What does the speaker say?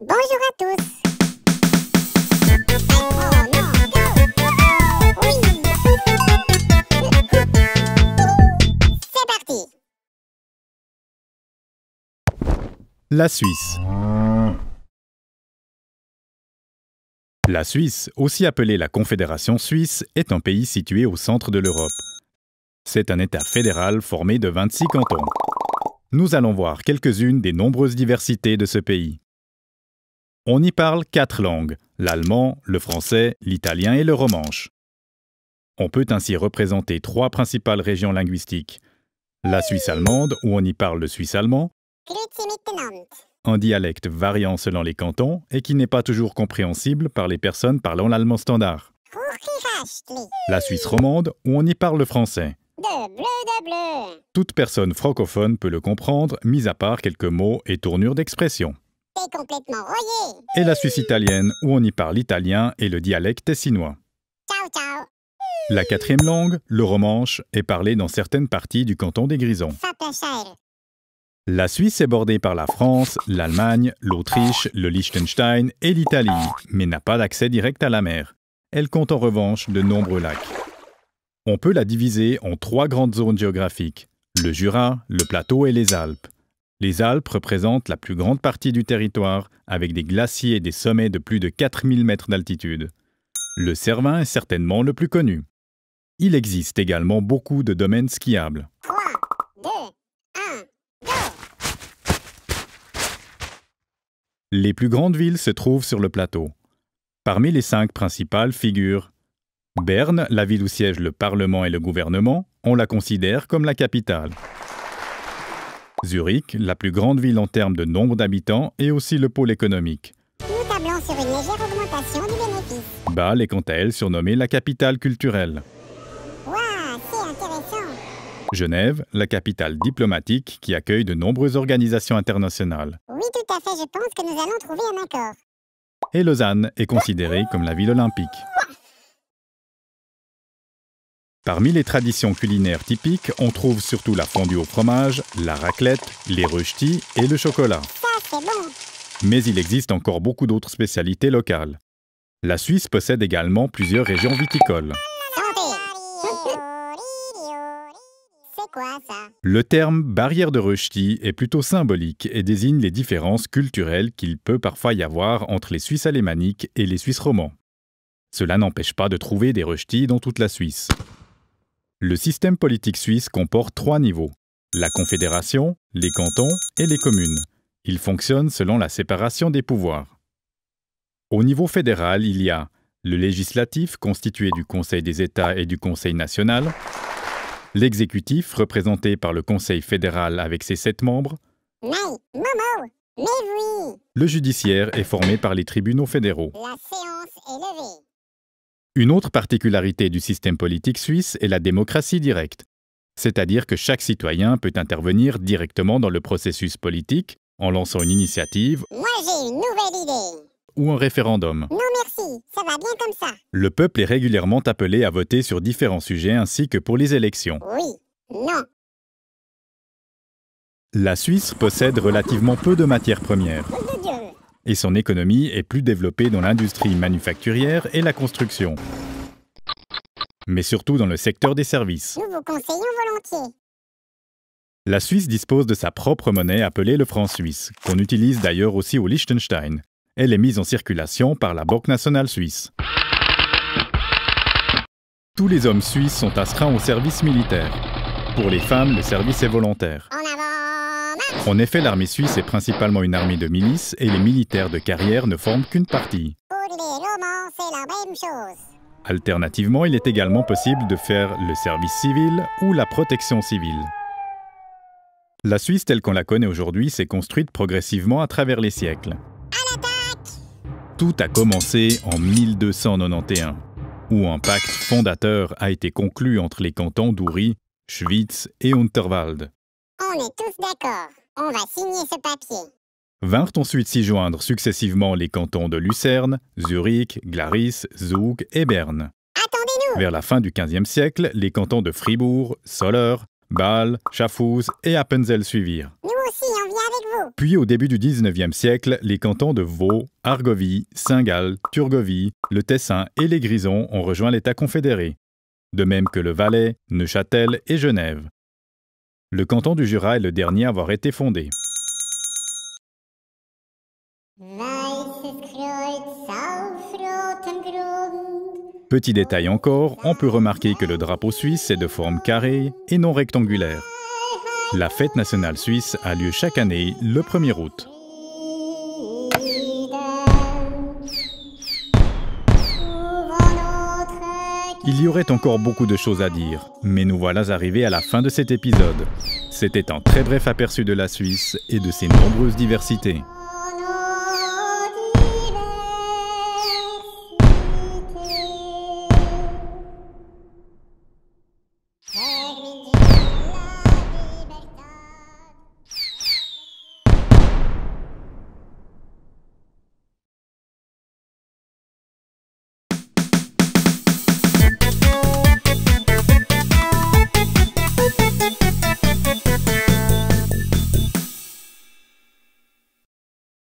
Bonjour à tous oh, C'est parti La Suisse La Suisse, aussi appelée la Confédération suisse, est un pays situé au centre de l'Europe. C'est un État fédéral formé de 26 cantons. Nous allons voir quelques-unes des nombreuses diversités de ce pays. On y parle quatre langues, l'allemand, le français, l'italien et le romanche. On peut ainsi représenter trois principales régions linguistiques. La Suisse allemande, où on y parle le suisse allemand, un dialecte variant selon les cantons et qui n'est pas toujours compréhensible par les personnes parlant l'allemand standard. La Suisse romande, où on y parle le français. Toute personne francophone peut le comprendre, mis à part quelques mots et tournures d'expression complètement Et la Suisse italienne, où on y parle italien et le dialecte tessinois. Ciao, La quatrième langue, le romanche, est parlée dans certaines parties du canton des Grisons. La Suisse est bordée par la France, l'Allemagne, l'Autriche, le Liechtenstein et l'Italie, mais n'a pas d'accès direct à la mer. Elle compte en revanche de nombreux lacs. On peut la diviser en trois grandes zones géographiques, le Jura, le Plateau et les Alpes. Les Alpes représentent la plus grande partie du territoire, avec des glaciers et des sommets de plus de 4000 mètres d'altitude. Le Cervin est certainement le plus connu. Il existe également beaucoup de domaines skiables. les plus grandes villes se trouvent sur le plateau. Parmi les cinq principales figurent Berne, la ville où siègent le Parlement et le gouvernement, on la considère comme la capitale. Zurich, la plus grande ville en termes de nombre d'habitants, et aussi le pôle économique. Nous tablons sur une légère augmentation du bénéfice. Bâle est quant à elle surnommée la capitale culturelle. Genève, la capitale diplomatique qui accueille de nombreuses organisations internationales. Oui, tout à fait, je pense que nous allons trouver un accord. Et Lausanne est considérée comme la ville olympique. Parmi les traditions culinaires typiques, on trouve surtout la fondue au fromage, la raclette, les ruchetis et le chocolat. Mais il existe encore beaucoup d'autres spécialités locales. La Suisse possède également plusieurs régions viticoles. Le terme barrière de ruchetis » est plutôt symbolique et désigne les différences culturelles qu'il peut parfois y avoir entre les Suisses alémaniques et les Suisses romans. Cela n'empêche pas de trouver des ruchetis dans toute la Suisse. Le système politique suisse comporte trois niveaux, la Confédération, les cantons et les communes. Il fonctionne selon la séparation des pouvoirs. Au niveau fédéral, il y a le législatif constitué du Conseil des États et du Conseil national, l'exécutif représenté par le Conseil fédéral avec ses sept membres, le judiciaire est formé par les tribunaux fédéraux. La séance est levée. Une autre particularité du système politique suisse est la démocratie directe, c'est-à-dire que chaque citoyen peut intervenir directement dans le processus politique en lançant une initiative ou un référendum. Non merci, ça va bien comme ça. Le peuple est régulièrement appelé à voter sur différents sujets ainsi que pour les élections. Oui, non. La Suisse possède relativement peu de matières premières. Oh, et son économie est plus développée dans l'industrie manufacturière et la construction. Mais surtout dans le secteur des services. Nous vous conseillons volontiers. La Suisse dispose de sa propre monnaie appelée le franc suisse, qu'on utilise d'ailleurs aussi au Liechtenstein. Elle est mise en circulation par la Banque nationale suisse. Tous les hommes suisses sont astreints au service militaire. Pour les femmes, le service est volontaire. En effet, l'armée suisse est principalement une armée de milices et les militaires de carrière ne forment qu'une partie. Alternativement, il est également possible de faire le service civil ou la protection civile. La Suisse telle qu'on la connaît aujourd'hui s'est construite progressivement à travers les siècles. Tout a commencé en 1291, où un pacte fondateur a été conclu entre les cantons d'Uri, Schwitz et Unterwald. On est tous d'accord. On va signer ce papier. Vinrent ensuite s'y joindre successivement les cantons de Lucerne, Zurich, Glaris, Zoug et Berne. Attendez-nous Vers la fin du 15e siècle, les cantons de Fribourg, Soleure, Bâle, Schaffhouse et Appenzell suivirent. Nous aussi, on vient avec vous Puis au début du 19e siècle, les cantons de Vaud, Argovie, Saint-Gall, Turgovie, le Tessin et les Grisons ont rejoint l'État confédéré. De même que le Valais, Neuchâtel et Genève. Le canton du Jura est le dernier à avoir été fondé. Petit détail encore, on peut remarquer que le drapeau suisse est de forme carrée et non rectangulaire. La fête nationale suisse a lieu chaque année le 1er août. Il y aurait encore beaucoup de choses à dire, mais nous voilà arrivés à la fin de cet épisode. C'était un très bref aperçu de la Suisse et de ses nombreuses diversités.